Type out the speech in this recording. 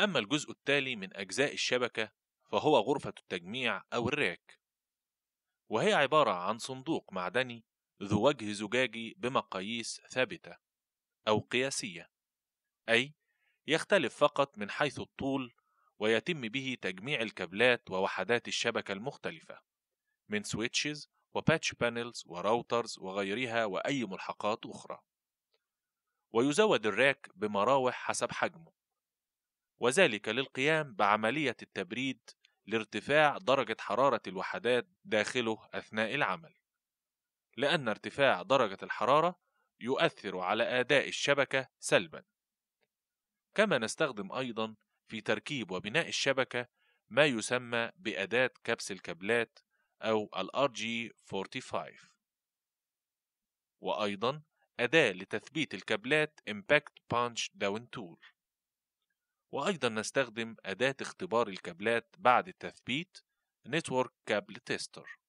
أما الجزء التالي من أجزاء الشبكة فهو غرفة التجميع أو الراك وهي عبارة عن صندوق معدني ذو وجه زجاجي بمقاييس ثابتة أو قياسية أي يختلف فقط من حيث الطول ويتم به تجميع الكابلات ووحدات الشبكة المختلفة من سويتشز وباتش بانلز وراوترز وغيرها وأي ملحقات أخرى ويزود الراك بمراوح حسب حجمه وذلك للقيام بعملية التبريد لارتفاع درجة حرارة الوحدات داخله أثناء العمل، لأن ارتفاع درجة الحرارة يؤثر على أداء الشبكة سلبًا. كما نستخدم أيضًا في تركيب وبناء الشبكة ما يسمى بأداة كبس الكابلات أو الـ RG45 وأيضا أداة لتثبيت الكابلات Impact Punch Down Tool وأيضا نستخدم أداة اختبار الكابلات بعد التثبيت Network Cable Tester